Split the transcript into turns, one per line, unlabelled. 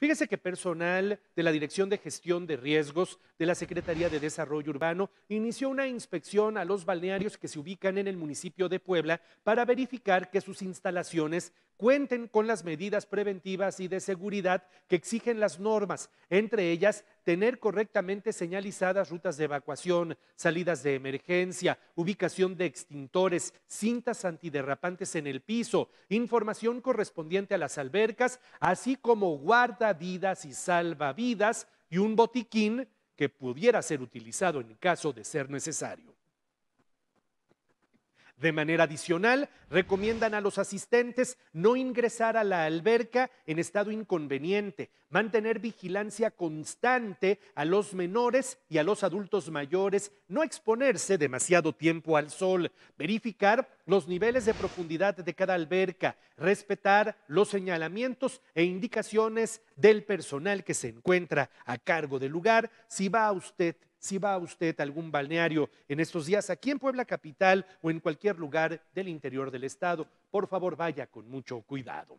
Fíjese que personal de la Dirección de Gestión de Riesgos de la Secretaría de Desarrollo Urbano inició una inspección a los balnearios que se ubican en el municipio de Puebla para verificar que sus instalaciones cuenten con las medidas preventivas y de seguridad que exigen las normas, entre ellas tener correctamente señalizadas rutas de evacuación, salidas de emergencia, ubicación de extintores, cintas antiderrapantes en el piso, información correspondiente a las albercas, así como guardavidas y salvavidas y un botiquín que pudiera ser utilizado en caso de ser necesario. De manera adicional, recomiendan a los asistentes no ingresar a la alberca en estado inconveniente, mantener vigilancia constante a los menores y a los adultos mayores, no exponerse demasiado tiempo al sol, verificar los niveles de profundidad de cada alberca, respetar los señalamientos e indicaciones del personal que se encuentra a cargo del lugar si va usted si va usted a algún balneario en estos días aquí en Puebla Capital o en cualquier lugar del interior del estado. Por favor, vaya con mucho cuidado.